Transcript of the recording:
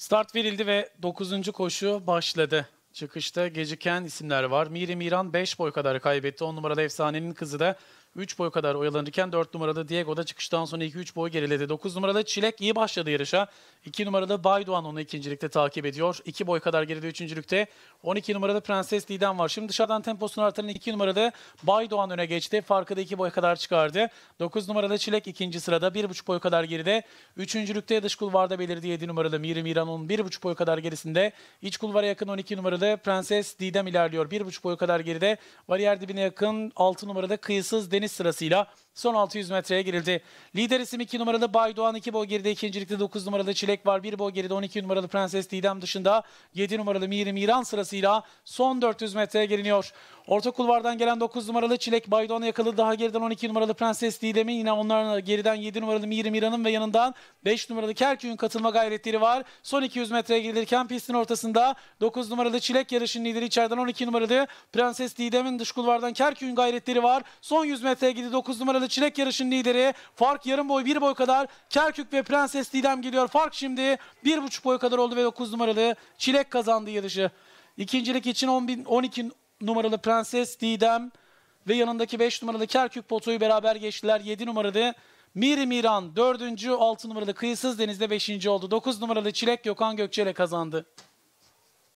Start verildi ve 9. koşu başladı. Çıkışta geciken isimler var. Miri Miran 5 boy kadar kaybetti. 10 numarada efsanenin kızı da 3 boy kadar oyalanırken 4 numarada Diego da çıkıştan sonra 2-3 boy geriledi. 9 numarada Çilek iyi başladı yarışa. 2 numarada Baydoğan onu ikincilikte takip ediyor. 2 boy kadar geride üçüncülükte. 12 numarada Prenses Didem var. Şimdi dışarıdan temposunu artıran 2 numarada Baydoğan öne geçti. Farkı da 2 boy kadar çıkardı. 9 numarada Çilek ikinci sırada 1,5 boy kadar geride. Üçüncülükte dış kulvarda belirdi 7 numaralı Miri Miran onun 1,5 boy kadar gerisinde. İç kulvara yakın 12 numaralı Prenses Didem ilerliyor. 1,5 boy kadar geride. Bariyer dibine yakın 6 numarada Kıyısız Deniz Karadeniz sırasıyla Son 600 metreye girildi. Lider isim 2 numaralı Baydoğan 2 boy geride, ikincilikte 9 numaralı Çilek var. 1 boy geride 12 numaralı Prenses Didem dışında 7 numaralı Miri Miran sırasıyla son 400 metreye giriniyor. Orta kulvardan gelen 9 numaralı Çilek Baydoğan'ı yakaladı. Daha geriden 12 numaralı Prenses Didem'in yine onların geriden 7 numaralı Miri Miran'ın ve yanından 5 numaralı Kerkük'ün katılma gayretleri var. Son 200 metreye girilirken pistin ortasında 9 numaralı Çilek yarışın lideri içeriden 12 numaralı Prenses Didem'in dış kulvardan Kerkük'ün gayretleri var. Son 100 metreye gidi 9 numaralı numaralı Çilek yarışın lideri. Fark yarım boy bir boy kadar. Kerkük ve Prenses Didem geliyor. Fark şimdi bir buçuk boy kadar oldu ve dokuz numaralı Çilek kazandı yarışı. İkincilik için 10 bin, 12 numaralı Prenses Didem ve yanındaki 5 numaralı Kerkük Poto'yu beraber geçtiler. 7 numaralı Miri Miran 4. 6 numaralı Kıyısız Deniz'de 5. oldu. 9 numaralı Çilek Gökhan Gökçe ile kazandı.